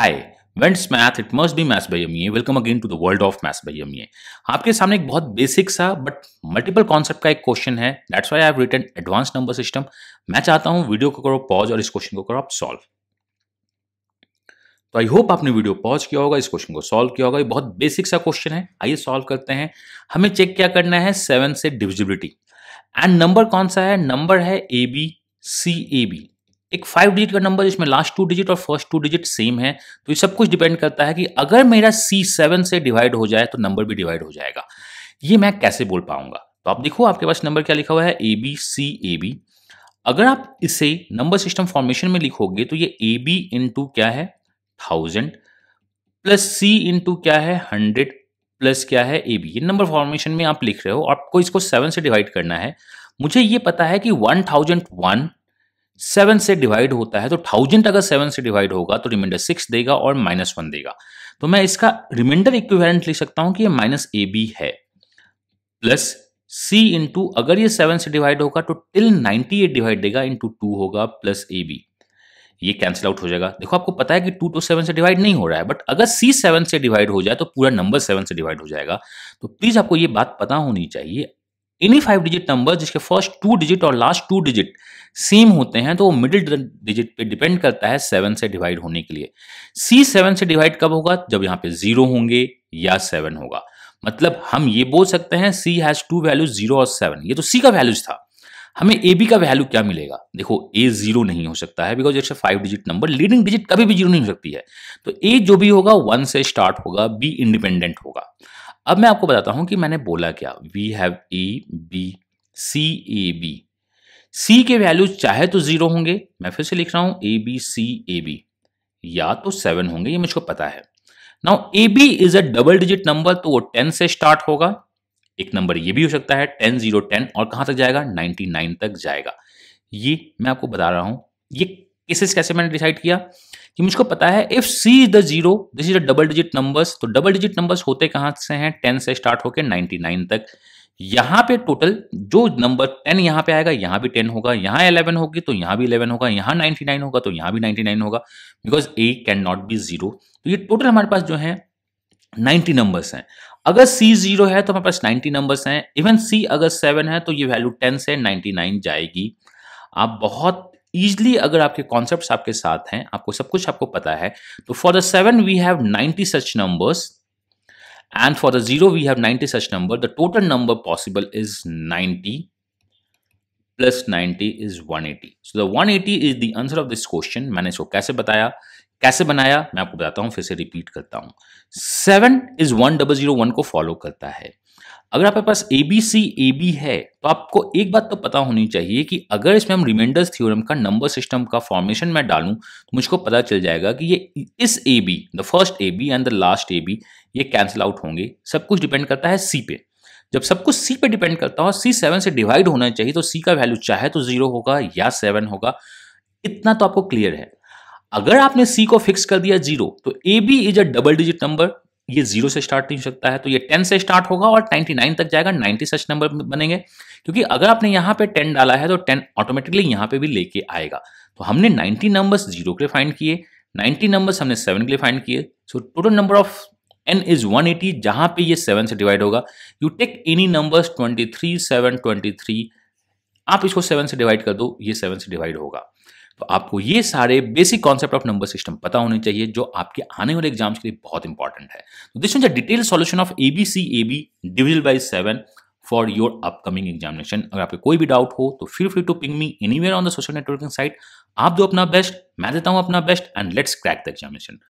Hi, Wentz Math, it must be Maths by MEA. Welcome again to the world of Maths by MEA. आपके सामने एक बहुत basic सा but multiple concept का एक question है that's why I have written advance number system मैं चाहता हूं वीडियो को करो पॉज और इस क्वेश्चन को करो आप सॉल्व तो आई होप आपने वीडियो पॉज किया होगा इस क्वेश्चन को सॉल्व किया होगा ये बहुत बेसिक सा क्वेश्चन है आइए सॉल्व करते हैं हमें चेक क्या करना है सेवन से डिविजिबिलिटी एंड नंबर कौन सा है नंबर है A B C A B एक फाइव डिजिट का नंबर जिसमें लास्ट टू डिजिट और फर्स्ट टू डिजिट सेम है तो ये सब कुछ डिपेंड करता है कि अगर मेरा सी सेवन से डिवाइड हो जाए तो नंबर भी डिवाइड हो जाएगा ये मैं कैसे बोल पाऊंगा तो आप देखो आपके पास नंबर क्या लिखा हुआ है A B C A B अगर आप इसे नंबर सिस्टम फॉर्मेशन में लिखोगे तो ये ए बी इंटू क्या है थाउजेंड प्लस सी इंटू क्या है हंड्रेड प्लस क्या है ए बी ये नंबर फॉर्मेशन में आप लिख रहे हो आपको इसको सेवन से डिवाइड करना है मुझे ये पता है कि वन थाउजेंड वन सेवन से डिवाइड होता है तो थाउजेंड अगर सेवन से डिवाइड होगा तो रिमाइंडर सिक्स देगा और माइनस वन देगा तो मैं इसका रिमाइंडर इक्विवेलेंट लिख सकता हूं कि ये माइनस ए बी है प्लस सी इंटू अगर ये सेवन से डिवाइड होगा तो टिल नाइनटी एट डिवाइड देगा इंटू टू होगा प्लस ए बी ये कैंसिल आउट हो जाएगा देखो आपको पता है कि टू टू सेवन से डिवाइड नहीं हो रहा है बट अगर सी सेवन से डिवाइड हो जाए तो पूरा नंबर सेवन से डिवाइड हो जाएगा तो प्लीज आपको ये बात पता होनी चाहिए एनी फाइव डिजिट नंबर जिसके फर्स्ट टू डिजिट और लास्ट टू डिजिट सेम होते हैं तो वो मिडिल डिजिट पे डिपेंड करता है सेवन से डिवाइड होने के लिए सी सेवन से डिवाइड कब होगा जब यहाँ पे जीरो होंगे या सेवन होगा मतलब हम ये बोल सकते हैं C has two values zero और सेवन ये तो सी का वैल्यूज था हमें ए बी का वैल्यू क्या मिलेगा देखो ए जीरो नहीं हो सकता है because it's five digit number leading digit कभी भी जीरो नहीं हो सकती है तो ए जो भी होगा वन से स्टार्ट होगा बी इंडिपेंडेंट होगा अब मैं आपको बताता हूं कि मैंने बोला क्या we have A B C A B C के वैल्यू चाहे तो जीरो होंगे मैं फिर से लिख रहा हूं ए बी सी ए बी या तो सेवन होंगे ये मुझको पता है now A B is a double digit number तो वो टेन से स्टार्ट होगा एक नंबर ये भी हो सकता है टेन जीरो टेन और कहां तक जाएगा नाइनटी नाइन तक जाएगा ये मैं आपको बता रहा हूं ये केसेस कैसे मैंने डिसाइड किया कि मुझको पता है if C is the zero this is the double digit numbers तो डबल डिजिट नंबर्स होते कहां से हैं टेन से स्टार्ट होकर नाइनटी नाइन तक यहां पे टोटल जो नंबर टेन यहां पे आएगा यहां भी टेन होगा यहां इलेवन होगी तो यहां भी इलेवन होगा यहां नाइनटी नाइन होगा तो यहां भी नाइनटी नाइन होगा because A can not be zero तो ये टोटल हमारे पास जो है नाइनटी नंबर्स हैं अगर सी जीरो है तो हमारे पास नाइनटी नंबर्स हैं इवन सी अगर सेवन है तो ये वैल्यू टेन से नाइनटी नाइन जाएगी आप बहुत ईजली अगर आपके कॉन्सेप्ट आपके साथ हैं आपको सब कुछ आपको पता है तो for the seven we have ninety such numbers the zero we have we such number the total number possible is possible plus 90 is one eighty so the one eighty is the answer of this question मैंने इसको कैसे बताया कैसे बनाया मैं आपको बताता हूं फिर से रिपीट करता हूं seven is one double zero one को फॉलो करता है अगर आपके पास ए बी सी ए बी है तो आपको एक बात तो पता होनी चाहिए कि अगर इसमें हम रिमाइंडर्स थ्योरम का नंबर सिस्टम का फॉर्मेशन मैं डालूं तो मुझको पता चल जाएगा कि ये इस A B the first A B and the last A B ये कैंसिल आउट होंगे सब कुछ डिपेंड करता है सी पे जब सब कुछ सी पे डिपेंड करता हो सी सेवन से डिवाइड होना चाहिए तो सी का वैल्यू चाहे तो जीरो होगा या सेवन होगा इतना तो आपको क्लियर है अगर आपने सी को फिक्स कर दिया जीरो तो A B is a double digit number ये जीरो से स्टार्ट नहीं हो सकता है तो ये टेन से स्टार्ट होगा और नाइन्टी नाइन तक जाएगा नाइन्टी सच नंबर बनेंगे क्योंकि अगर आपने यहाँ पे टेन डाला है तो टेन ऑटोमेटिकली यहाँ पे भी लेके आएगा तो हमने नाइन्टी नंबर्स जीरो के लिए फाइंड किए नाइन्टी नंबर्स हमने सेवन के लिए फाइंड किए so total number of N is one eighty जहां पे ये सेवन से डिवाइड होगा you take any numbers seven twenty three आप इसको सेवन से डिवाइड कर दो ये सेवन से डिवाइड होगा तो आपको ये सारे basic concept of number system पता होने चाहिए जो आपके आने वाले एग्जाम्स के लिए बहुत इंपॉर्टेंट है तो this is a detail solution of A B C A B divisible by seven for your upcoming examination अगर आपके कोई भी डाउट हो तो फिर free to ping me anywhere on the social networking site आप दो अपना बेस्ट मैं देता हूं अपना best and let's crack the examination